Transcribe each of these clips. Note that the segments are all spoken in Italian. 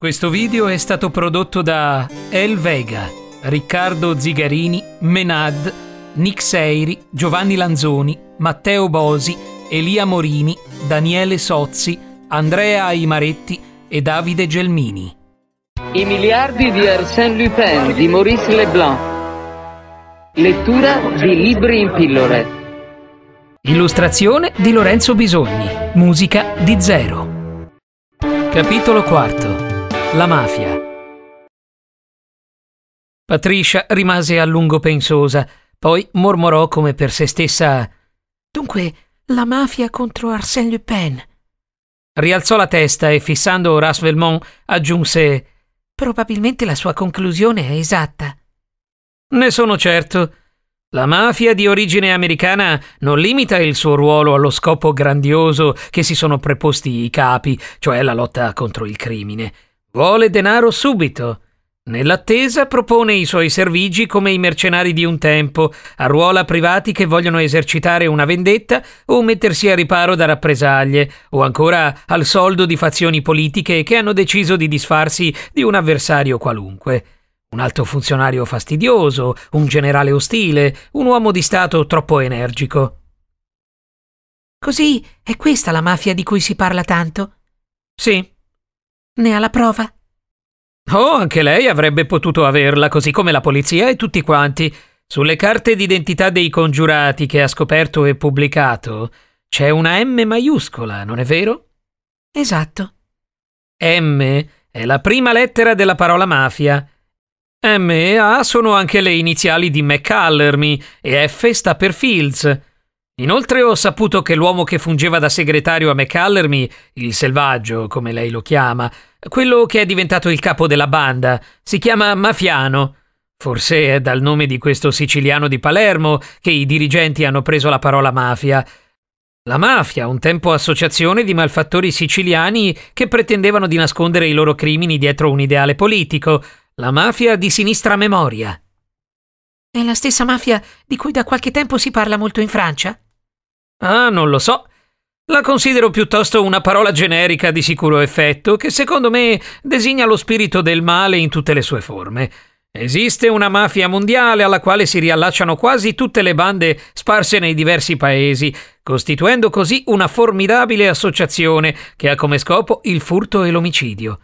Questo video è stato prodotto da El Vega, Riccardo Zigarini, Menad, Nick Seiri, Giovanni Lanzoni, Matteo Bosi, Elia Morini, Daniele Sozzi, Andrea Aimaretti e Davide Gelmini. I miliardi di Arsène Lupin di Maurice Leblanc. Lettura di libri in pillole. Illustrazione di Lorenzo Bisogni. Musica di Zero. Capitolo quarto. La mafia. Patricia rimase a lungo pensosa, poi mormorò come per se stessa Dunque, la mafia contro Arsène Lupin. Rialzò la testa e fissando Horace Velmont aggiunse Probabilmente la sua conclusione è esatta. Ne sono certo. La mafia di origine americana non limita il suo ruolo allo scopo grandioso che si sono preposti i capi, cioè la lotta contro il crimine. Vuole denaro subito. Nell'attesa propone i suoi servigi come i mercenari di un tempo, a ruola privati che vogliono esercitare una vendetta o mettersi a riparo da rappresaglie, o ancora al soldo di fazioni politiche che hanno deciso di disfarsi di un avversario qualunque. Un alto funzionario fastidioso, un generale ostile, un uomo di Stato troppo energico. Così è questa la mafia di cui si parla tanto? Sì, ne ha la prova? Oh, anche lei avrebbe potuto averla, così come la polizia e tutti quanti. Sulle carte d'identità dei congiurati che ha scoperto e pubblicato c'è una M maiuscola, non è vero? Esatto. M è la prima lettera della parola mafia. M e A sono anche le iniziali di McCallermy e F sta per Fields. Inoltre ho saputo che l'uomo che fungeva da segretario a McCallermy, il selvaggio, come lei lo chiama, quello che è diventato il capo della banda, si chiama Mafiano. Forse è dal nome di questo siciliano di Palermo che i dirigenti hanno preso la parola mafia. La mafia, un tempo associazione di malfattori siciliani che pretendevano di nascondere i loro crimini dietro un ideale politico, la mafia di sinistra memoria. È la stessa mafia di cui da qualche tempo si parla molto in Francia? Ah, non lo so. La considero piuttosto una parola generica di sicuro effetto che secondo me designa lo spirito del male in tutte le sue forme. Esiste una mafia mondiale alla quale si riallacciano quasi tutte le bande sparse nei diversi paesi, costituendo così una formidabile associazione che ha come scopo il furto e l'omicidio.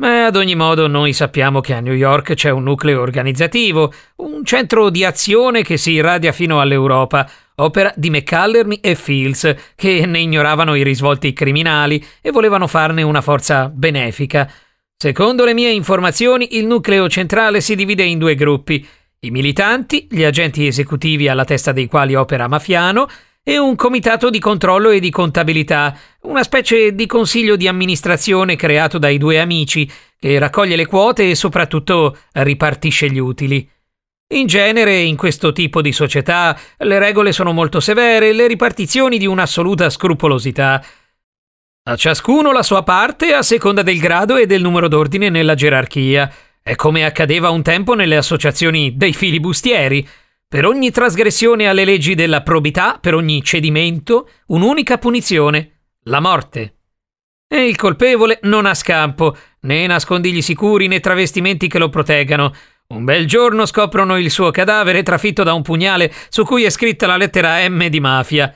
Ma ad ogni modo noi sappiamo che a New York c'è un nucleo organizzativo, un centro di azione che si irradia fino all'Europa, opera di McCallermy e Fields, che ne ignoravano i risvolti criminali e volevano farne una forza benefica. Secondo le mie informazioni, il nucleo centrale si divide in due gruppi, i militanti, gli agenti esecutivi alla testa dei quali opera Mafiano, e un comitato di controllo e di contabilità, una specie di consiglio di amministrazione creato dai due amici, che raccoglie le quote e soprattutto ripartisce gli utili. In genere, in questo tipo di società, le regole sono molto severe, e le ripartizioni di un'assoluta scrupolosità. A ciascuno la sua parte a seconda del grado e del numero d'ordine nella gerarchia. È come accadeva un tempo nelle associazioni dei filibustieri. Per ogni trasgressione alle leggi della probità, per ogni cedimento, un'unica punizione, la morte. E il colpevole non ha scampo, né nascondigli sicuri né travestimenti che lo proteggano. Un bel giorno scoprono il suo cadavere trafitto da un pugnale su cui è scritta la lettera M di mafia.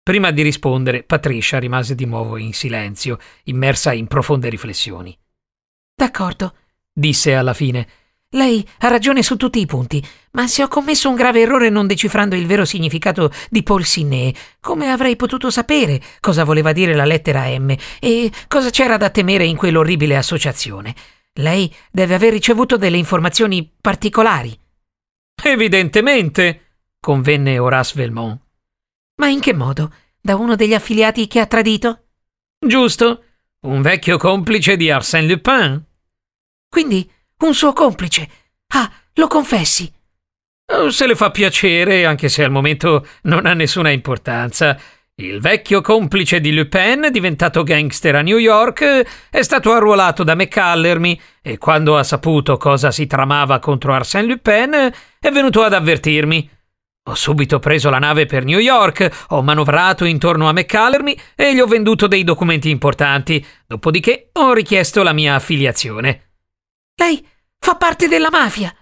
Prima di rispondere, Patricia rimase di nuovo in silenzio, immersa in profonde riflessioni. D'accordo, disse alla fine lei ha ragione su tutti i punti, ma se ho commesso un grave errore non decifrando il vero significato di Paul Siné, come avrei potuto sapere cosa voleva dire la lettera M e cosa c'era da temere in quell'orribile associazione? Lei deve aver ricevuto delle informazioni particolari. Evidentemente, convenne Horace Velmont. Ma in che modo? Da uno degli affiliati che ha tradito? Giusto, un vecchio complice di Arsène Lupin. Quindi un suo complice. Ah, lo confessi. Oh, se le fa piacere, anche se al momento non ha nessuna importanza. Il vecchio complice di Lupin, diventato gangster a New York, è stato arruolato da McCallermy e quando ha saputo cosa si tramava contro Arsène Lupin è venuto ad avvertirmi. Ho subito preso la nave per New York, ho manovrato intorno a McCallermy e gli ho venduto dei documenti importanti, dopodiché ho richiesto la mia affiliazione. Lei fa parte della mafia.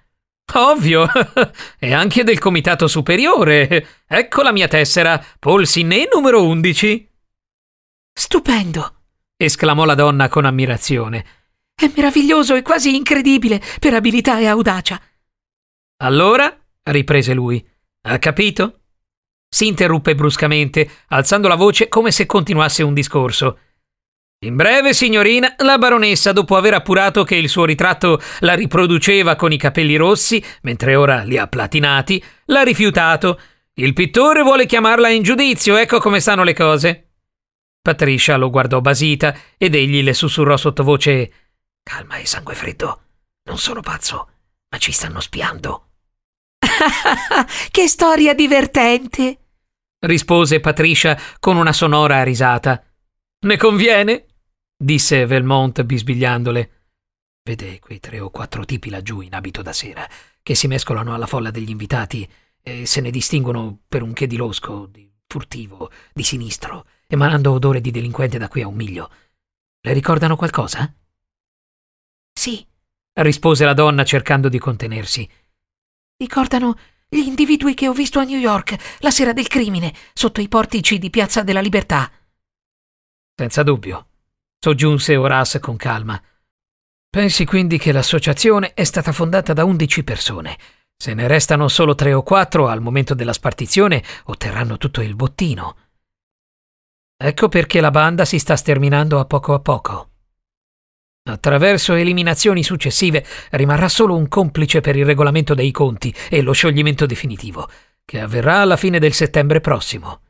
Ovvio, e anche del comitato superiore. Ecco la mia tessera, Paul numero 11. Stupendo, esclamò la donna con ammirazione. È meraviglioso e quasi incredibile per abilità e audacia. Allora, riprese lui, ha capito? Si interruppe bruscamente, alzando la voce come se continuasse un discorso. In breve, signorina, la baronessa, dopo aver appurato che il suo ritratto la riproduceva con i capelli rossi, mentre ora li ha platinati, l'ha rifiutato. Il pittore vuole chiamarla in giudizio, ecco come stanno le cose. Patricia lo guardò basita ed egli le sussurrò sottovoce: Calma e sangue freddo. Non sono pazzo, ma ci stanno spiando. che storia divertente! rispose Patricia con una sonora risata. Ne conviene? disse Velmont bisbigliandole. Vede quei tre o quattro tipi laggiù in abito da sera, che si mescolano alla folla degli invitati e se ne distinguono per un che di losco, di furtivo, di sinistro, emanando odore di delinquente da qui a un miglio. Le ricordano qualcosa? Sì, rispose la donna cercando di contenersi. Ricordano gli individui che ho visto a New York la sera del crimine, sotto i portici di Piazza della Libertà. Senza dubbio, soggiunse Horace con calma. Pensi quindi che l'associazione è stata fondata da undici persone. Se ne restano solo tre o quattro al momento della spartizione otterranno tutto il bottino. Ecco perché la banda si sta sterminando a poco a poco. Attraverso eliminazioni successive rimarrà solo un complice per il regolamento dei conti e lo scioglimento definitivo, che avverrà alla fine del settembre prossimo.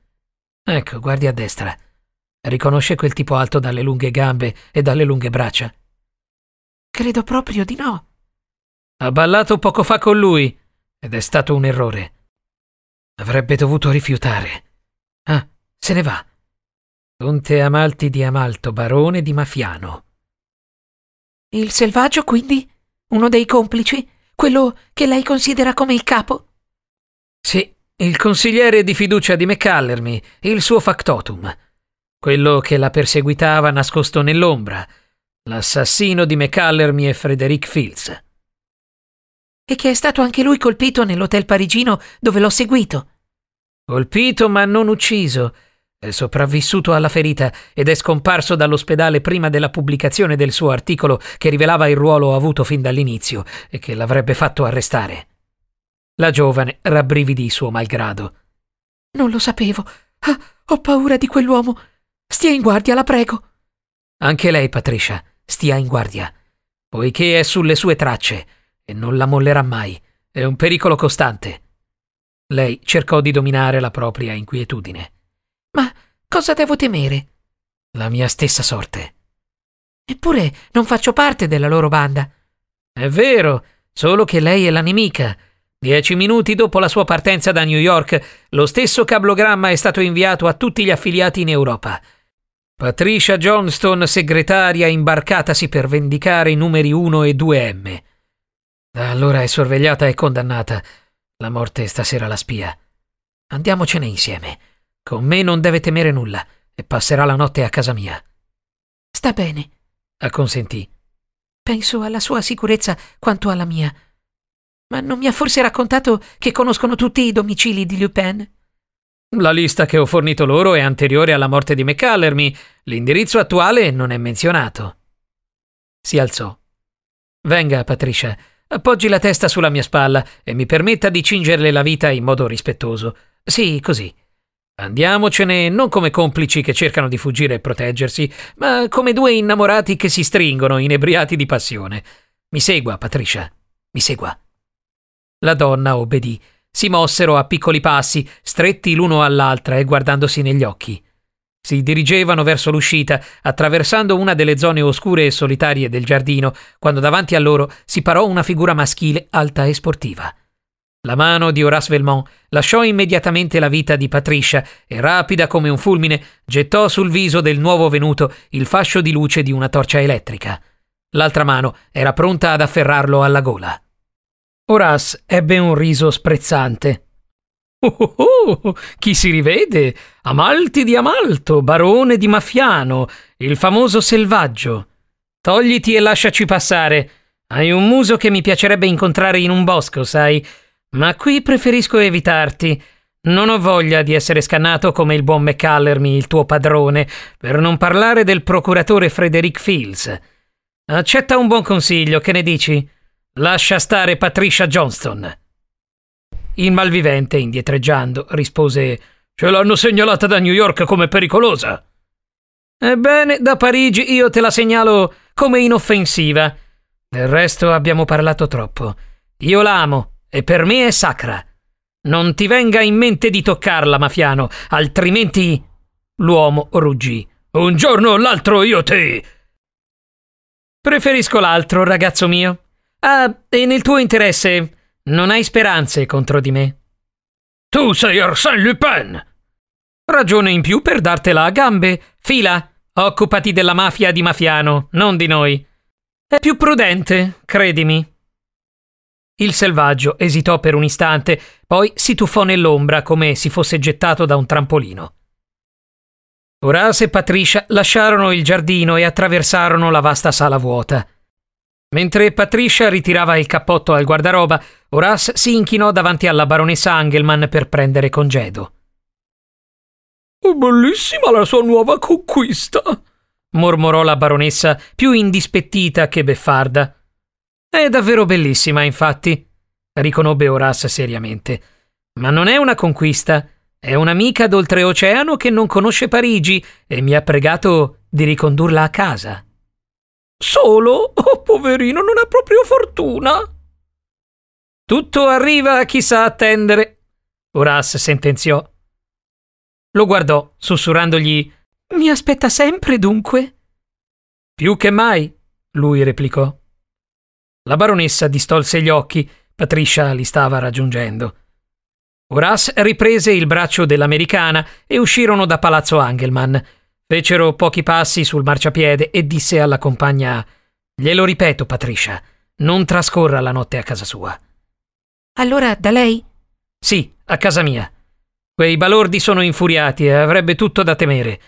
Ecco, guardi a destra. Riconosce quel tipo alto dalle lunghe gambe e dalle lunghe braccia? Credo proprio di no. Ha ballato poco fa con lui ed è stato un errore. Avrebbe dovuto rifiutare. Ah, se ne va. Conte Amalti di Amalto, barone di Mafiano. Il selvaggio, quindi? Uno dei complici? Quello che lei considera come il capo? Sì, il consigliere di fiducia di McCallermy, il suo factotum quello che la perseguitava nascosto nell'ombra, l'assassino di McCallermy e Frederick Fields. E che è stato anche lui colpito nell'hotel parigino dove l'ho seguito. Colpito ma non ucciso. È sopravvissuto alla ferita ed è scomparso dall'ospedale prima della pubblicazione del suo articolo che rivelava il ruolo avuto fin dall'inizio e che l'avrebbe fatto arrestare. La giovane rabbrividì suo malgrado. Non lo sapevo. Ah, ho paura di quell'uomo. Stia in guardia, la prego. Anche lei, Patricia, stia in guardia, poiché è sulle sue tracce e non la mollerà mai. È un pericolo costante. Lei cercò di dominare la propria inquietudine. Ma cosa devo temere? La mia stessa sorte. Eppure non faccio parte della loro banda. È vero, solo che lei è la nemica. Dieci minuti dopo la sua partenza da New York, lo stesso cablogramma è stato inviato a tutti gli affiliati in Europa. Patricia Johnston, segretaria, imbarcatasi per vendicare i numeri 1 e 2M. Da allora è sorvegliata e condannata. La morte stasera la spia. Andiamocene insieme. Con me non deve temere nulla e passerà la notte a casa mia. Sta bene, acconsentì. Penso alla sua sicurezza quanto alla mia. Ma non mi ha forse raccontato che conoscono tutti i domicili di Lupin? La lista che ho fornito loro è anteriore alla morte di McCallermy. L'indirizzo attuale non è menzionato. Si alzò. Venga, Patricia, appoggi la testa sulla mia spalla e mi permetta di cingerle la vita in modo rispettoso. Sì, così. Andiamocene non come complici che cercano di fuggire e proteggersi, ma come due innamorati che si stringono, inebriati di passione. Mi segua, Patricia. Mi segua. La donna obbedì si mossero a piccoli passi, stretti l'uno all'altra e guardandosi negli occhi. Si dirigevano verso l'uscita, attraversando una delle zone oscure e solitarie del giardino, quando davanti a loro si parò una figura maschile alta e sportiva. La mano di Horace Velmont lasciò immediatamente la vita di Patricia e, rapida come un fulmine, gettò sul viso del nuovo venuto il fascio di luce di una torcia elettrica. L'altra mano era pronta ad afferrarlo alla gola. Horace ebbe un riso sprezzante. Oh, oh, oh, chi si rivede? Amalti di Amalto, barone di Mafiano, il famoso selvaggio. Togliti e lasciaci passare. Hai un muso che mi piacerebbe incontrare in un bosco, sai, ma qui preferisco evitarti. Non ho voglia di essere scannato come il buon McCallermi, il tuo padrone, per non parlare del procuratore Frederick Fields. Accetta un buon consiglio, che ne dici? Lascia stare Patricia Johnston. Il malvivente, indietreggiando, rispose Ce l'hanno segnalata da New York come pericolosa. Ebbene, da Parigi io te la segnalo come inoffensiva. Del resto abbiamo parlato troppo. Io l'amo e per me è sacra. Non ti venga in mente di toccarla, Mafiano, altrimenti... L'uomo ruggì. Un giorno o l'altro io te... Preferisco l'altro, ragazzo mio. Ah, e nel tuo interesse, non hai speranze contro di me. Tu sei Arsène Lupin! Ragione in più per dartela a gambe. Fila, occupati della mafia di Mafiano, non di noi. È più prudente, credimi. Il selvaggio esitò per un istante, poi si tuffò nell'ombra come si fosse gettato da un trampolino. Horace e Patricia lasciarono il giardino e attraversarono la vasta sala vuota. Mentre Patricia ritirava il cappotto al guardaroba, Horace si inchinò davanti alla baronessa Angelman per prendere congedo. Bellissima la sua nuova conquista, mormorò la baronessa, più indispettita che beffarda. È davvero bellissima, infatti, riconobbe Horace seriamente. Ma non è una conquista, è un'amica d'oltreoceano che non conosce Parigi e mi ha pregato di ricondurla a casa. Solo? Oh, poverino, non ha proprio fortuna. Tutto arriva a chi sa attendere, Horace sentenziò. Lo guardò, sussurrandogli Mi aspetta sempre, dunque? Più che mai, lui replicò. La baronessa distolse gli occhi, Patricia li stava raggiungendo. Horace riprese il braccio dell'americana e uscirono da Palazzo Angelman. Fecero pochi passi sul marciapiede e disse alla compagna Glielo ripeto, Patricia, non trascorra la notte a casa sua. Allora da lei? Sì, a casa mia. Quei balordi sono infuriati e avrebbe tutto da temere.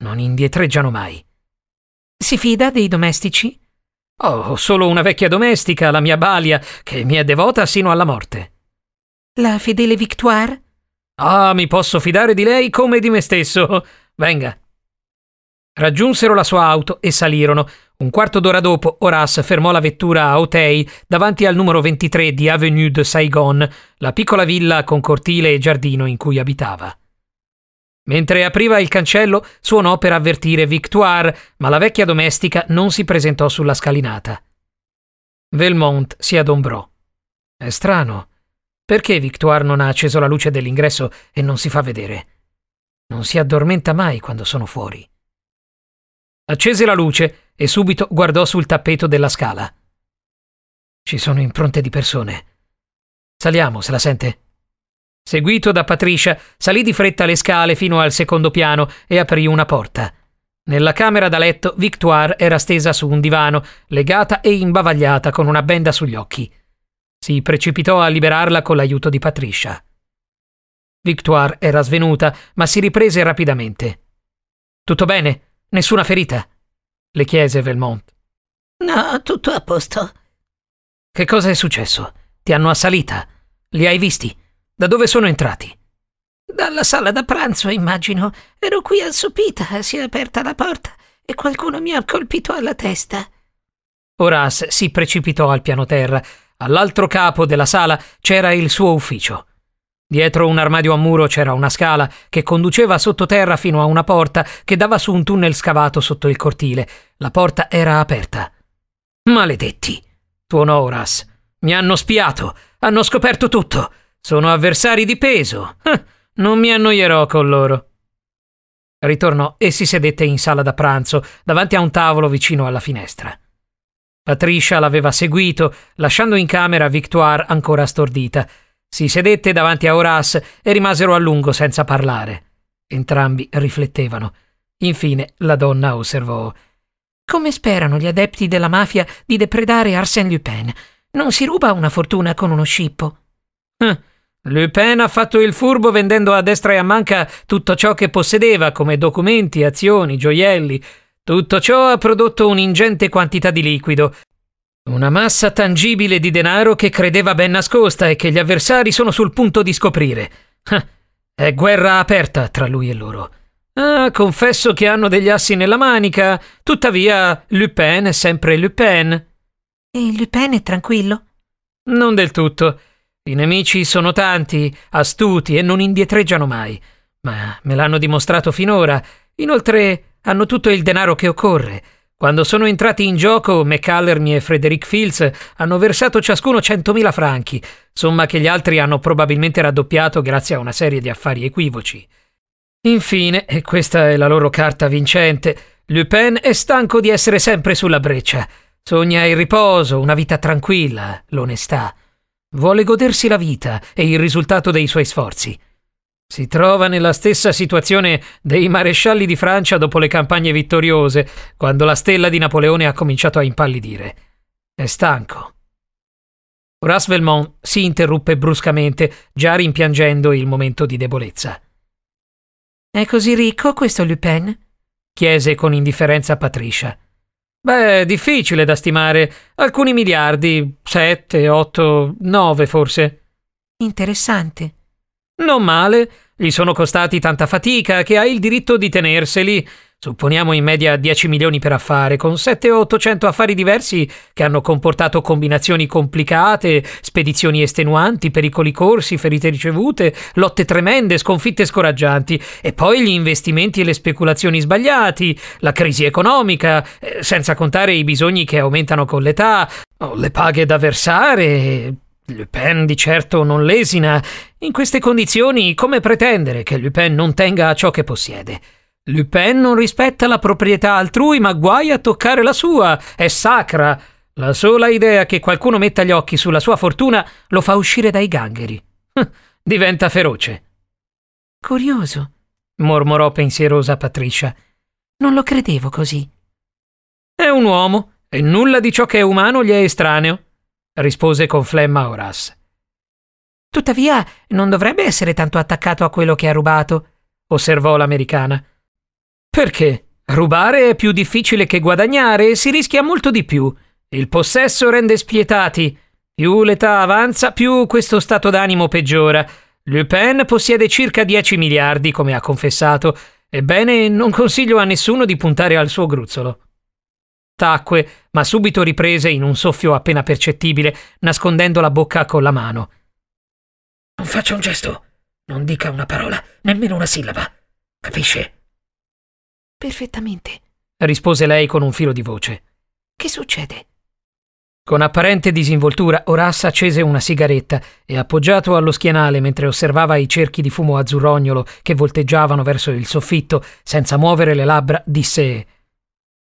Non indietreggiano mai. Si fida dei domestici? Oh, solo una vecchia domestica, la mia Balia, che mi è devota sino alla morte. La fedele Victoire? Ah, mi posso fidare di lei come di me stesso. Venga, Raggiunsero la sua auto e salirono. Un quarto d'ora dopo, Horace fermò la vettura a Otei davanti al numero 23 di Avenue de Saigon, la piccola villa con cortile e giardino in cui abitava. Mentre apriva il cancello, suonò per avvertire Victoire, ma la vecchia domestica non si presentò sulla scalinata. Velmont si adombrò. È strano. Perché Victoire non ha acceso la luce dell'ingresso e non si fa vedere? Non si addormenta mai quando sono fuori. Accese la luce e subito guardò sul tappeto della scala. Ci sono impronte di persone. Saliamo, se la sente. Seguito da Patricia, salì di fretta le scale fino al secondo piano e aprì una porta. Nella camera da letto, Victoire era stesa su un divano, legata e imbavagliata con una benda sugli occhi. Si precipitò a liberarla con l'aiuto di Patricia. Victoire era svenuta, ma si riprese rapidamente. Tutto bene? Nessuna ferita? le chiese Velmont. No, tutto a posto. Che cosa è successo? Ti hanno assalita? Li hai visti? Da dove sono entrati? Dalla sala da pranzo, immagino. Ero qui assopita, si è aperta la porta e qualcuno mi ha colpito alla testa. Horace si precipitò al piano terra. All'altro capo della sala c'era il suo ufficio. Dietro un armadio a muro c'era una scala che conduceva sottoterra fino a una porta che dava su un tunnel scavato sotto il cortile. La porta era aperta. Maledetti! tuonò Horace. Mi hanno spiato! Hanno scoperto tutto! Sono avversari di peso! non mi annoierò con loro. Ritornò e si sedette in sala da pranzo, davanti a un tavolo vicino alla finestra. Patricia l'aveva seguito, lasciando in camera Victoire ancora stordita. Si sedette davanti a Horas e rimasero a lungo senza parlare. Entrambi riflettevano. Infine la donna osservò. Come sperano gli adepti della mafia di depredare Arsène Lupin? Non si ruba una fortuna con uno scippo. Eh, Lupin ha fatto il furbo vendendo a destra e a manca tutto ciò che possedeva come documenti, azioni, gioielli. Tutto ciò ha prodotto un'ingente quantità di liquido una massa tangibile di denaro che credeva ben nascosta e che gli avversari sono sul punto di scoprire. è guerra aperta tra lui e loro. Ah, confesso che hanno degli assi nella manica, tuttavia Lupin è sempre Lupin. E Lupin è tranquillo? Non del tutto. I nemici sono tanti, astuti e non indietreggiano mai. Ma me l'hanno dimostrato finora. Inoltre hanno tutto il denaro che occorre quando sono entrati in gioco, McCallermy e Frederick Fields hanno versato ciascuno 100.000 franchi, somma che gli altri hanno probabilmente raddoppiato grazie a una serie di affari equivoci. Infine, e questa è la loro carta vincente, Lupin è stanco di essere sempre sulla breccia. Sogna il riposo, una vita tranquilla, l'onestà. Vuole godersi la vita e il risultato dei suoi sforzi. Si trova nella stessa situazione dei marescialli di Francia dopo le campagne vittoriose, quando la stella di Napoleone ha cominciato a impallidire. È stanco. Horace Velmont si interruppe bruscamente, già rimpiangendo il momento di debolezza. È così ricco questo Lupin? chiese con indifferenza Patricia. Beh, difficile da stimare. Alcuni miliardi, sette, otto, nove forse. Interessante. Non male, gli sono costati tanta fatica che ha il diritto di tenerseli. Supponiamo in media 10 milioni per affare, con 7 o 800 affari diversi che hanno comportato combinazioni complicate, spedizioni estenuanti, pericoli corsi, ferite ricevute, lotte tremende, sconfitte scoraggianti, e poi gli investimenti e le speculazioni sbagliati, la crisi economica, eh, senza contare i bisogni che aumentano con l'età, le paghe da versare. Le pen di certo non lesina in queste condizioni, come pretendere che Lupin non tenga a ciò che possiede? Lupin non rispetta la proprietà altrui, ma guai a toccare la sua, è sacra. La sola idea che qualcuno metta gli occhi sulla sua fortuna lo fa uscire dai gangheri. Hm, diventa feroce. Curioso, mormorò pensierosa Patricia. Non lo credevo così. È un uomo, e nulla di ciò che è umano gli è estraneo, rispose con flemma Horace. Tuttavia, non dovrebbe essere tanto attaccato a quello che ha rubato, osservò l'americana. Perché? Rubare è più difficile che guadagnare e si rischia molto di più. Il possesso rende spietati. Più l'età avanza, più questo stato d'animo peggiora. Lupin possiede circa 10 miliardi, come ha confessato. Ebbene, non consiglio a nessuno di puntare al suo gruzzolo. Tacque, ma subito riprese in un soffio appena percettibile, nascondendo la bocca con la mano. Non faccia un gesto, non dica una parola, nemmeno una sillaba. Capisce? Perfettamente, rispose lei con un filo di voce. Che succede? Con apparente disinvoltura, Orassa accese una sigaretta e, appoggiato allo schienale mentre osservava i cerchi di fumo azzurrognolo che volteggiavano verso il soffitto, senza muovere le labbra, disse: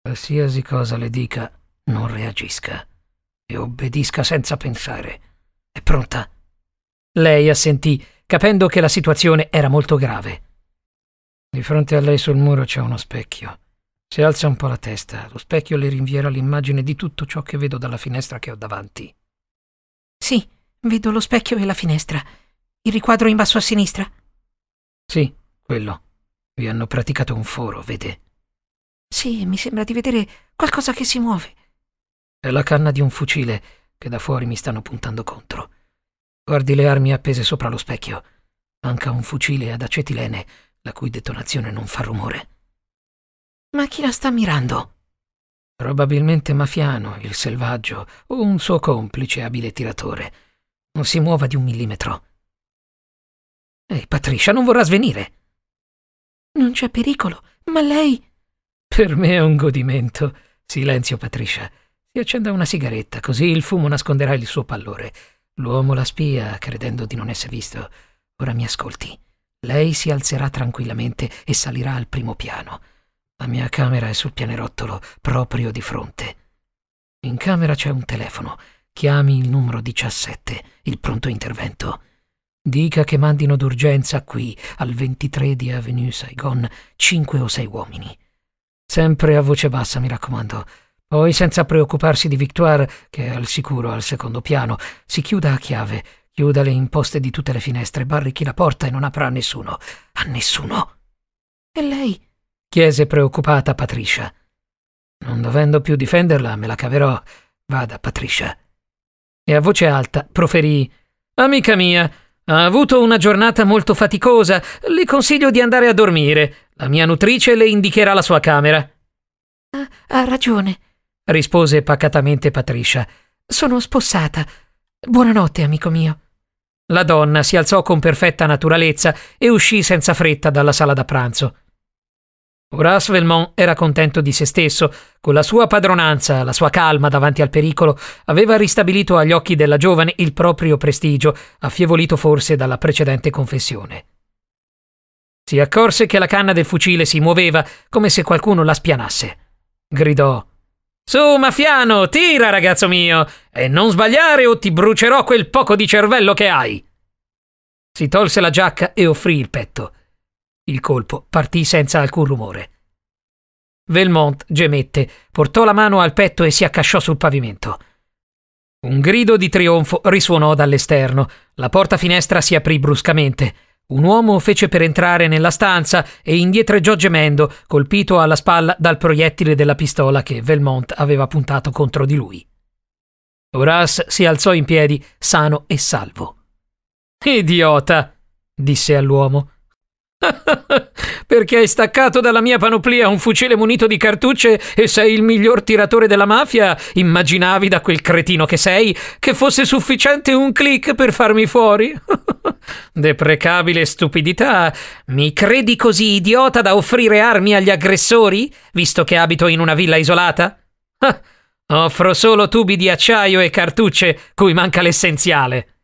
Qualsiasi cosa le dica, non reagisca e obbedisca senza pensare. È pronta? Lei assentì, capendo che la situazione era molto grave. Di fronte a lei sul muro c'è uno specchio. Se alza un po' la testa, lo specchio le rinvierà l'immagine di tutto ciò che vedo dalla finestra che ho davanti. Sì, vedo lo specchio e la finestra. Il riquadro in basso a sinistra? Sì, quello. Vi hanno praticato un foro, vede? Sì, mi sembra di vedere qualcosa che si muove. È la canna di un fucile che da fuori mi stanno puntando contro. Guardi le armi appese sopra lo specchio. Manca un fucile ad acetilene, la cui detonazione non fa rumore. Ma chi la sta mirando? Probabilmente Mafiano, il selvaggio, o un suo complice abile tiratore. Non si muova di un millimetro. Ehi, Patricia, non vorrà svenire. Non c'è pericolo, ma lei... Per me è un godimento. Silenzio, Patricia. Si accenda una sigaretta, così il fumo nasconderà il suo pallore. L'uomo la spia, credendo di non essere visto. Ora mi ascolti. Lei si alzerà tranquillamente e salirà al primo piano. La mia camera è sul pianerottolo, proprio di fronte. In camera c'è un telefono. Chiami il numero 17, il pronto intervento. Dica che mandino d'urgenza qui, al 23 di Avenue Saigon, cinque o sei uomini. Sempre a voce bassa, mi raccomando. Poi, senza preoccuparsi di Victoire, che è al sicuro al secondo piano, si chiuda a chiave, chiuda le imposte di tutte le finestre, barrichi la porta e non apra a nessuno. A nessuno. E lei? chiese preoccupata Patricia. Non dovendo più difenderla, me la caverò. Vada, Patricia. E a voce alta proferì: Amica mia, ha avuto una giornata molto faticosa. Le consiglio di andare a dormire. La mia nutrice le indicherà la sua camera. ha, ah, ha ragione rispose pacatamente Patricia. Sono spossata. Buonanotte, amico mio. La donna si alzò con perfetta naturalezza e uscì senza fretta dalla sala da pranzo. Horace Velmont era contento di se stesso. Con la sua padronanza, la sua calma davanti al pericolo, aveva ristabilito agli occhi della giovane il proprio prestigio, affievolito forse dalla precedente confessione. Si accorse che la canna del fucile si muoveva come se qualcuno la spianasse. Gridò su, Mafiano, tira, ragazzo mio! E non sbagliare o ti brucerò quel poco di cervello che hai! Si tolse la giacca e offrì il petto. Il colpo partì senza alcun rumore. Velmont gemette, portò la mano al petto e si accasciò sul pavimento. Un grido di trionfo risuonò dall'esterno. La porta finestra si aprì bruscamente. Un uomo fece per entrare nella stanza e indietreggiò gemendo, colpito alla spalla dal proiettile della pistola che Velmont aveva puntato contro di lui. Horace si alzò in piedi, sano e salvo. Idiota, disse all'uomo. Perché hai staccato dalla mia panoplia un fucile munito di cartucce e sei il miglior tiratore della mafia? Immaginavi da quel cretino che sei che fosse sufficiente un clic per farmi fuori? Deprecabile stupidità. Mi credi così idiota da offrire armi agli aggressori, visto che abito in una villa isolata? offro solo tubi di acciaio e cartucce cui manca l'essenziale.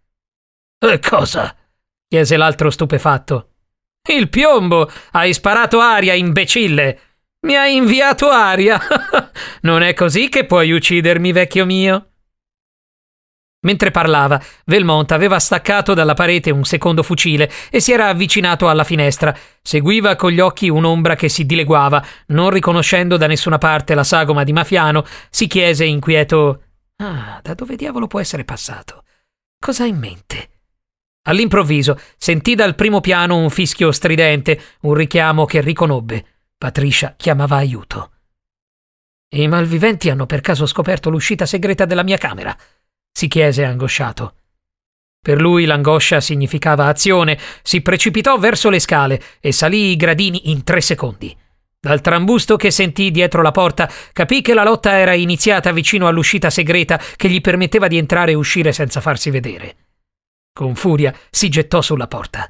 E eh, cosa? chiese l'altro stupefatto. Il piombo! Hai sparato aria, imbecille! Mi hai inviato aria! non è così che puoi uccidermi, vecchio mio! Mentre parlava, Velmont aveva staccato dalla parete un secondo fucile e si era avvicinato alla finestra. Seguiva con gli occhi un'ombra che si dileguava, non riconoscendo da nessuna parte la sagoma di Mafiano, si chiese inquieto: Ah, da dove diavolo può essere passato? Cosa ha in mente? All'improvviso sentì dal primo piano un fischio stridente, un richiamo che riconobbe. Patricia chiamava aiuto. I malviventi hanno per caso scoperto l'uscita segreta della mia camera, si chiese angosciato. Per lui l'angoscia significava azione, si precipitò verso le scale e salì i gradini in tre secondi. Dal trambusto che sentì dietro la porta, capì che la lotta era iniziata vicino all'uscita segreta che gli permetteva di entrare e uscire senza farsi vedere. Con furia si gettò sulla porta.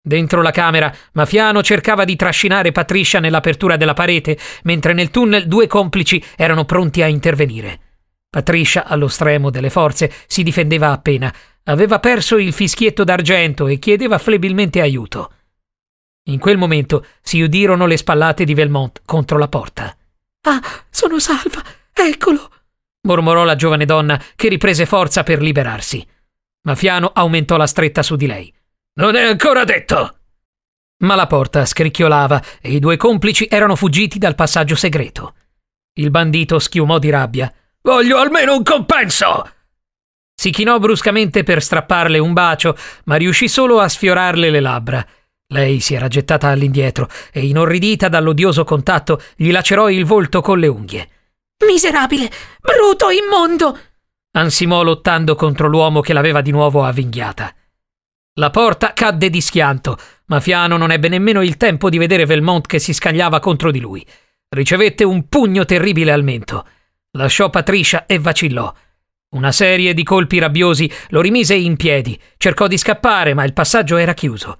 Dentro la camera, Mafiano cercava di trascinare Patricia nell'apertura della parete, mentre nel tunnel due complici erano pronti a intervenire. Patricia, allo stremo delle forze, si difendeva appena. Aveva perso il fischietto d'argento e chiedeva flebilmente aiuto. In quel momento si udirono le spallate di Velmont contro la porta. Ah, sono salva! Eccolo! mormorò la giovane donna, che riprese forza per liberarsi. Ma Fiano aumentò la stretta su di lei. Non è ancora detto! Ma la porta scricchiolava e i due complici erano fuggiti dal passaggio segreto. Il bandito schiumò di rabbia. Voglio almeno un compenso! Si chinò bruscamente per strapparle un bacio, ma riuscì solo a sfiorarle le labbra. Lei si era gettata all'indietro e, inorridita dall'odioso contatto, gli lacerò il volto con le unghie. Miserabile! Bruto immondo! ansimò lottando contro l'uomo che l'aveva di nuovo avvinghiata. La porta cadde di schianto, ma Fiano non ebbe nemmeno il tempo di vedere Velmont che si scagliava contro di lui. Ricevette un pugno terribile al mento. Lasciò Patricia e vacillò. Una serie di colpi rabbiosi lo rimise in piedi, cercò di scappare, ma il passaggio era chiuso.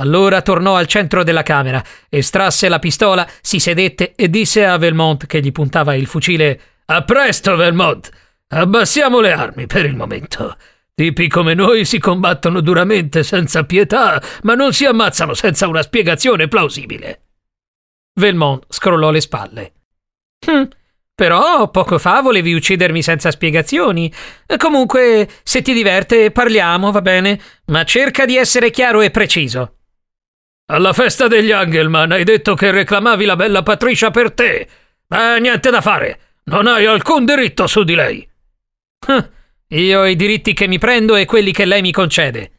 Allora tornò al centro della camera, estrasse la pistola, si sedette e disse a Velmont che gli puntava il fucile: A presto, Velmont! Abbassiamo le armi per il momento. Tipi come noi si combattono duramente senza pietà, ma non si ammazzano senza una spiegazione plausibile. Velmont scrollò le spalle. Hm, però poco fa volevi uccidermi senza spiegazioni. Comunque, se ti diverte, parliamo, va bene, ma cerca di essere chiaro e preciso. Alla festa degli Angelman hai detto che reclamavi la bella Patricia per te. Beh, niente da fare, non hai alcun diritto su di lei. Io ho i diritti che mi prendo e quelli che lei mi concede.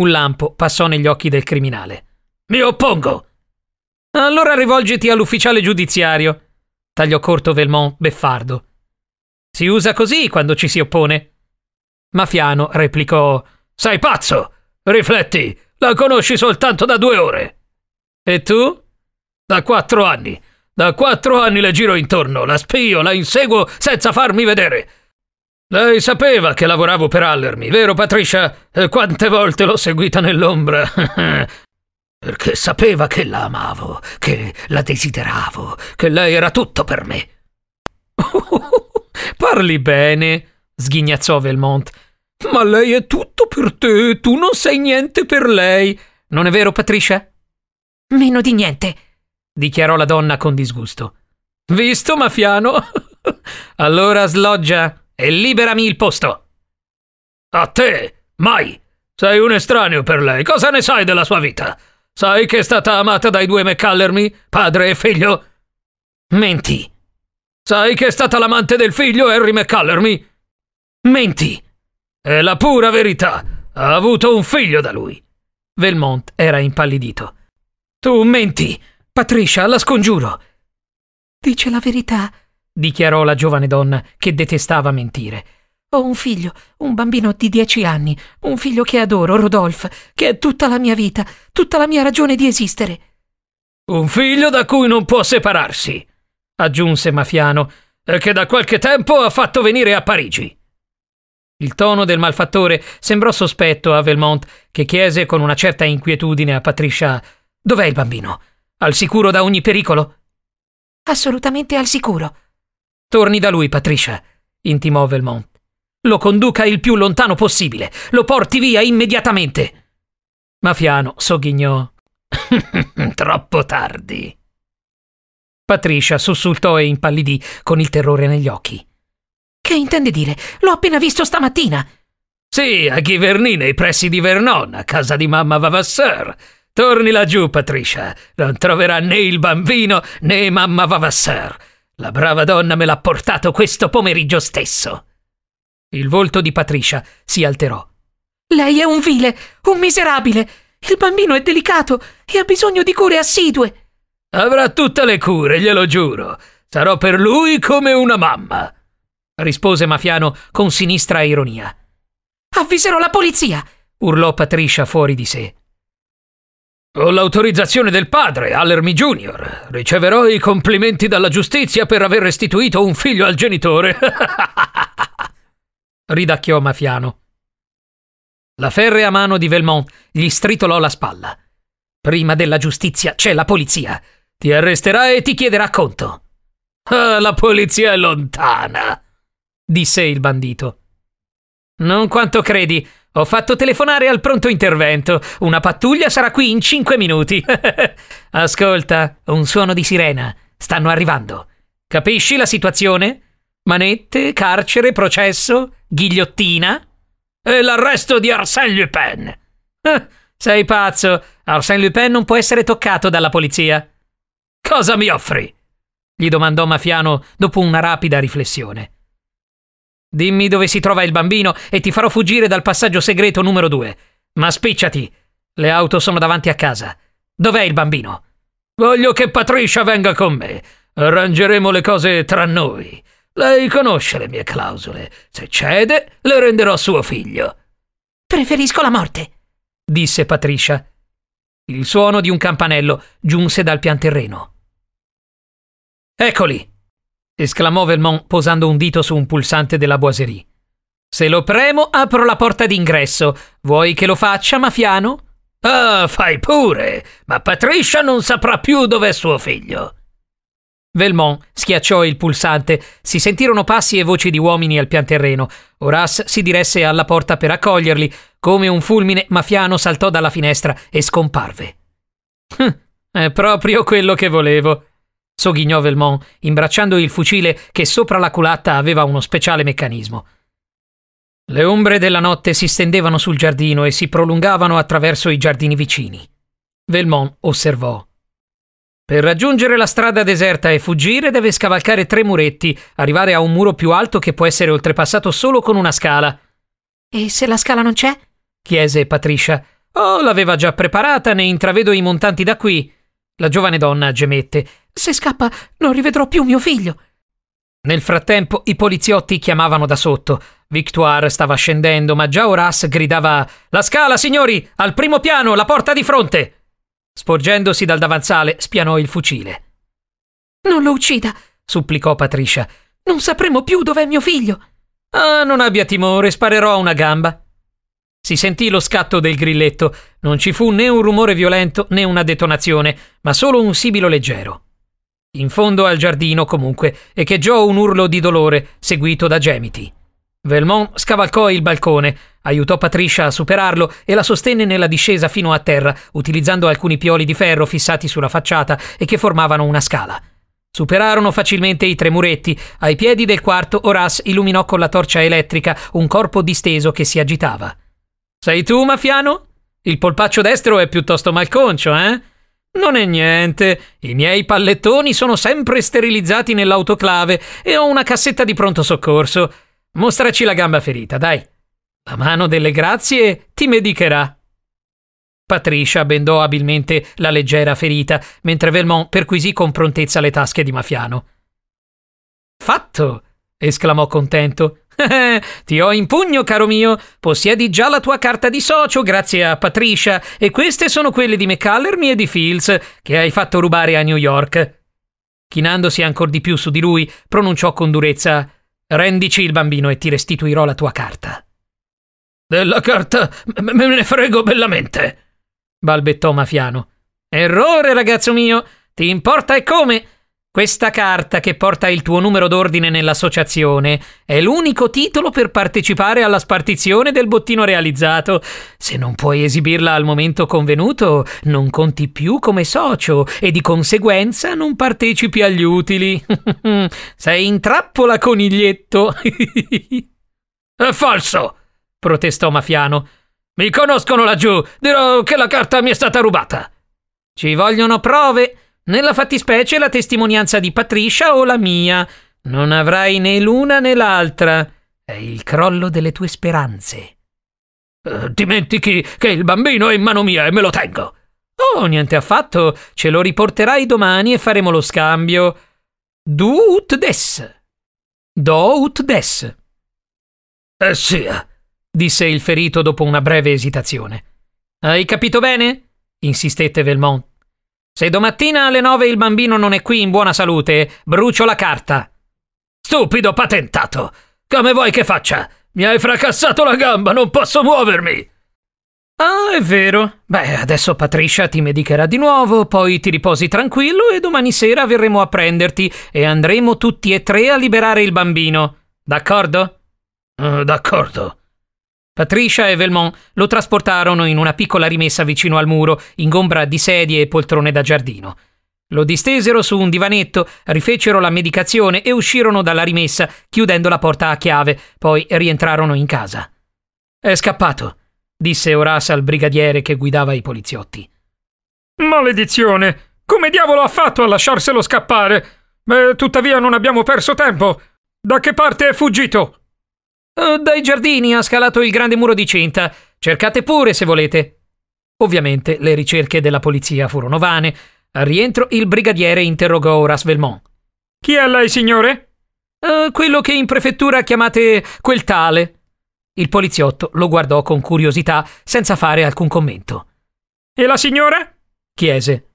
Un lampo passò negli occhi del criminale. Mi oppongo! Allora rivolgiti all'ufficiale giudiziario, tagliò corto Velmont beffardo. Si usa così quando ci si oppone. Mafiano replicò: Sei pazzo! Rifletti, la conosci soltanto da due ore. E tu? Da quattro anni. Da quattro anni le giro intorno, la spio, la inseguo senza farmi vedere. Lei sapeva che lavoravo per Allermi, vero Patricia? Eh, quante volte l'ho seguita nell'ombra? Perché sapeva che la amavo, che la desideravo, che lei era tutto per me. Parli bene, sghignazzò Velmont. Ma lei è tutto per te, tu non sei niente per lei. Non è vero, Patricia? Meno di niente, dichiarò la donna con disgusto. Visto, Mafiano? allora sloggia e liberami il posto. A te? Mai! Sei un estraneo per lei. Cosa ne sai della sua vita? Sai che è stata amata dai due McCallermy, padre e figlio? Menti. Sai che è stata l'amante del figlio Harry McCallermy? Menti. È la pura verità. Ha avuto un figlio da lui. Velmont era impallidito. Tu menti. Patricia, la scongiuro. Dice la verità dichiarò la giovane donna che detestava mentire. Ho un figlio, un bambino di dieci anni, un figlio che adoro, Rodolphe, che è tutta la mia vita, tutta la mia ragione di esistere. Un figlio da cui non può separarsi, aggiunse Mafiano, e eh, che da qualche tempo ha fatto venire a Parigi. Il tono del malfattore sembrò sospetto a Velmont, che chiese con una certa inquietudine a Patricia: Dov'è il bambino? Al sicuro da ogni pericolo? Assolutamente al sicuro, Torni da lui, Patricia, intimò Velmont. Lo conduca il più lontano possibile. Lo porti via immediatamente. Mafiano sogghignò. Troppo tardi. Patricia sussultò e impallidì con il terrore negli occhi. Che intende dire? L'ho appena visto stamattina. Sì, a Giverny, nei pressi di Vernon, a casa di mamma Vavasseur. Torni laggiù, Patricia. Non troverà né il bambino né mamma Vavasseur. La brava donna me l'ha portato questo pomeriggio stesso. Il volto di Patricia si alterò. Lei è un vile, un miserabile. Il bambino è delicato e ha bisogno di cure assidue. Avrà tutte le cure, glielo giuro. Sarò per lui come una mamma, rispose Mafiano con sinistra ironia. Avviserò la polizia, urlò Patricia fuori di sé. Con l'autorizzazione del padre, Allermy Jr. Riceverò i complimenti dalla giustizia per aver restituito un figlio al genitore. Ridacchiò Mafiano. La ferrea mano di Velmont gli stritolò la spalla. Prima della giustizia c'è la polizia. Ti arresterà e ti chiederà conto. Ah, la polizia è lontana, disse il bandito. Non quanto credi, ho fatto telefonare al pronto intervento. Una pattuglia sarà qui in cinque minuti. Ascolta, un suono di sirena. Stanno arrivando. Capisci la situazione? Manette, carcere, processo, ghigliottina e l'arresto di Arsène Lupin. Eh, sei pazzo. Arsène Lupin non può essere toccato dalla polizia. Cosa mi offri? gli domandò Mafiano dopo una rapida riflessione. Dimmi dove si trova il bambino e ti farò fuggire dal passaggio segreto numero due. Ma spicciati! Le auto sono davanti a casa. Dov'è il bambino? Voglio che Patricia venga con me. Arrangeremo le cose tra noi. Lei conosce le mie clausole. Se cede, le renderò suo figlio. Preferisco la morte, disse Patricia. Il suono di un campanello giunse dal pianterreno. Eccoli, esclamò Velmont posando un dito su un pulsante della boiserie. Se lo premo, apro la porta d'ingresso. Vuoi che lo faccia, Mafiano? Ah, fai pure, ma Patricia non saprà più dov'è suo figlio. Velmont schiacciò il pulsante. Si sentirono passi e voci di uomini al pian terreno. Horace si diresse alla porta per accoglierli. Come un fulmine, Mafiano saltò dalla finestra e scomparve. Hm, è proprio quello che volevo, sogghignò Velmont, imbracciando il fucile che sopra la culatta aveva uno speciale meccanismo. Le ombre della notte si stendevano sul giardino e si prolungavano attraverso i giardini vicini. Velmont osservò. Per raggiungere la strada deserta e fuggire deve scavalcare tre muretti, arrivare a un muro più alto che può essere oltrepassato solo con una scala. E se la scala non c'è? chiese Patricia. Oh, l'aveva già preparata, ne intravedo i montanti da qui. La giovane donna gemette. Se scappa, non rivedrò più mio figlio. Nel frattempo i poliziotti chiamavano da sotto. Victoire stava scendendo, ma già Horace gridava La scala, signori! Al primo piano, la porta di fronte! Sporgendosi dal davanzale, spianò il fucile. Non lo uccida, supplicò Patricia. Non sapremo più dov'è mio figlio. Ah, non abbia timore, sparerò a una gamba. Si sentì lo scatto del grilletto. Non ci fu né un rumore violento né una detonazione, ma solo un sibilo leggero in fondo al giardino comunque, e cheggiò un urlo di dolore, seguito da gemiti. Velmont scavalcò il balcone, aiutò Patricia a superarlo e la sostenne nella discesa fino a terra, utilizzando alcuni pioli di ferro fissati sulla facciata e che formavano una scala. Superarono facilmente i tre muretti. Ai piedi del quarto, Horace illuminò con la torcia elettrica un corpo disteso che si agitava. Sei tu, Mafiano? Il polpaccio destro è piuttosto malconcio, eh? Non è niente, i miei pallettoni sono sempre sterilizzati nell'autoclave e ho una cassetta di pronto soccorso. Mostraci la gamba ferita, dai. La mano delle grazie ti medicherà. Patricia bendò abilmente la leggera ferita, mentre Velmont perquisì con prontezza le tasche di Mafiano. Fatto! esclamò contento. Ti ho in pugno, caro mio. Possiedi già la tua carta di socio, grazie a Patricia, e queste sono quelle di McCallermy e di Fields, che hai fatto rubare a New York. Chinandosi ancor di più su di lui, pronunciò con durezza: Rendici il bambino e ti restituirò la tua carta. Della carta me ne frego bellamente, balbettò Mafiano. Errore, ragazzo mio. Ti importa e come? Questa carta che porta il tuo numero d'ordine nell'associazione è l'unico titolo per partecipare alla spartizione del bottino realizzato. Se non puoi esibirla al momento convenuto, non conti più come socio e di conseguenza non partecipi agli utili. Sei in trappola, coniglietto. è falso, protestò Mafiano. Mi conoscono laggiù, dirò che la carta mi è stata rubata. Ci vogliono prove nella fattispecie la testimonianza di Patricia o la mia. Non avrai né l'una né l'altra. È il crollo delle tue speranze. Uh, dimentichi che il bambino è in mano mia e me lo tengo. Oh, niente affatto. Ce lo riporterai domani e faremo lo scambio. Du ut des. Do ut des. Eh sia, eh. disse il ferito dopo una breve esitazione. Hai capito bene? insistette Velmont. Se domattina alle nove il bambino non è qui in buona salute, brucio la carta. Stupido patentato! Come vuoi che faccia? Mi hai fracassato la gamba, non posso muovermi! Ah, è vero. Beh, adesso Patricia ti medicherà di nuovo, poi ti riposi tranquillo e domani sera verremo a prenderti e andremo tutti e tre a liberare il bambino. D'accordo? Uh, d'accordo. Patricia e Velmont lo trasportarono in una piccola rimessa vicino al muro, ingombra di sedie e poltrone da giardino. Lo distesero su un divanetto, rifecero la medicazione e uscirono dalla rimessa, chiudendo la porta a chiave, poi rientrarono in casa. È scappato, disse Horace al brigadiere che guidava i poliziotti. Maledizione! Come diavolo ha fatto a lasciarselo scappare? Beh, tuttavia non abbiamo perso tempo. Da che parte è fuggito? Eh, dai giardini ha scalato il grande muro di cinta. Cercate pure se volete. Ovviamente le ricerche della polizia furono vane. Al rientro il brigadiere interrogò Horace Velmont. Chi è lei, signore? Uh, quello che in prefettura chiamate quel tale. Il poliziotto lo guardò con curiosità, senza fare alcun commento. E la signora? chiese.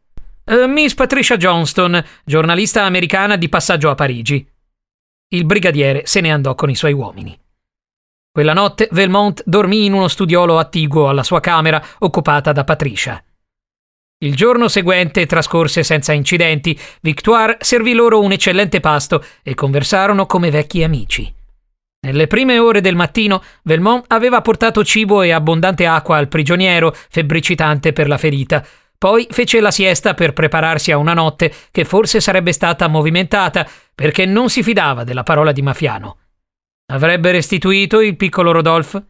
Uh, Miss Patricia Johnston, giornalista americana di passaggio a Parigi. Il brigadiere se ne andò con i suoi uomini. Quella notte Velmont dormì in uno studiolo attiguo alla sua camera occupata da Patricia. Il giorno seguente trascorse senza incidenti, Victoire servì loro un eccellente pasto e conversarono come vecchi amici. Nelle prime ore del mattino, Velmont aveva portato cibo e abbondante acqua al prigioniero, febbricitante per la ferita. Poi fece la siesta per prepararsi a una notte che forse sarebbe stata movimentata, perché non si fidava della parola di Mafiano. Avrebbe restituito il piccolo Rodolphe?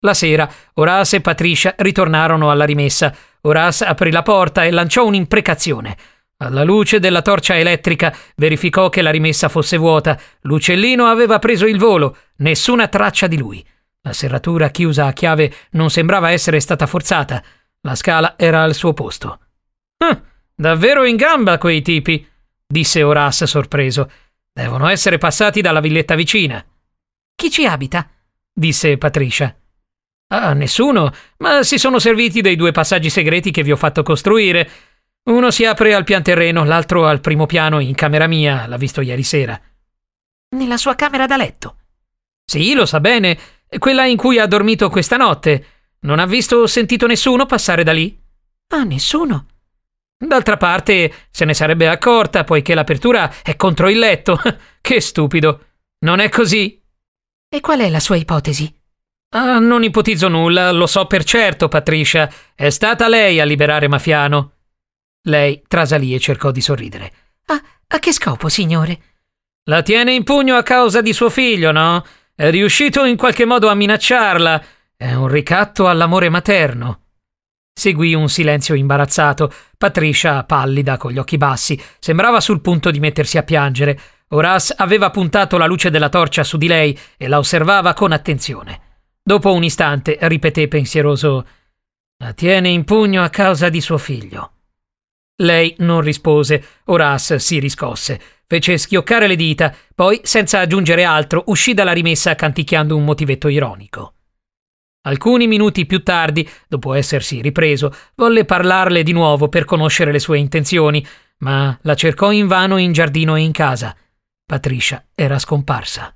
La sera, Horace e Patricia ritornarono alla rimessa. Horace aprì la porta e lanciò un'imprecazione. Alla luce della torcia elettrica verificò che la rimessa fosse vuota. L'uccellino aveva preso il volo, nessuna traccia di lui. La serratura chiusa a chiave non sembrava essere stata forzata. La scala era al suo posto. Ah, davvero in gamba quei tipi, disse Horace sorpreso. Devono essere passati dalla villetta vicina. Chi ci abita? disse Patricia. Ah, nessuno, ma si sono serviti dei due passaggi segreti che vi ho fatto costruire. Uno si apre al pian terreno, l'altro al primo piano in camera mia, l'ha visto ieri sera. Nella sua camera da letto? Sì, lo sa bene, quella in cui ha dormito questa notte. Non ha visto o sentito nessuno passare da lì? Ah, nessuno. D'altra parte se ne sarebbe accorta poiché l'apertura è contro il letto. che stupido. Non è così? E qual è la sua ipotesi? Ah, non ipotizzo nulla, lo so per certo, Patricia. È stata lei a liberare Mafiano. Lei trasalì e cercò di sorridere. Ah, a che scopo, signore? La tiene in pugno a causa di suo figlio, no? È riuscito in qualche modo a minacciarla. È un ricatto all'amore materno. Seguì un silenzio imbarazzato. Patricia, pallida, con gli occhi bassi, sembrava sul punto di mettersi a piangere. Horace aveva puntato la luce della torcia su di lei e la osservava con attenzione. Dopo un istante ripeté pensieroso: La tiene in pugno a causa di suo figlio. Lei non rispose. Horace si riscosse, fece schioccare le dita, poi, senza aggiungere altro, uscì dalla rimessa canticchiando un motivetto ironico. Alcuni minuti più tardi, dopo essersi ripreso, volle parlarle di nuovo per conoscere le sue intenzioni, ma la cercò invano in giardino e in casa. Patricia era scomparsa.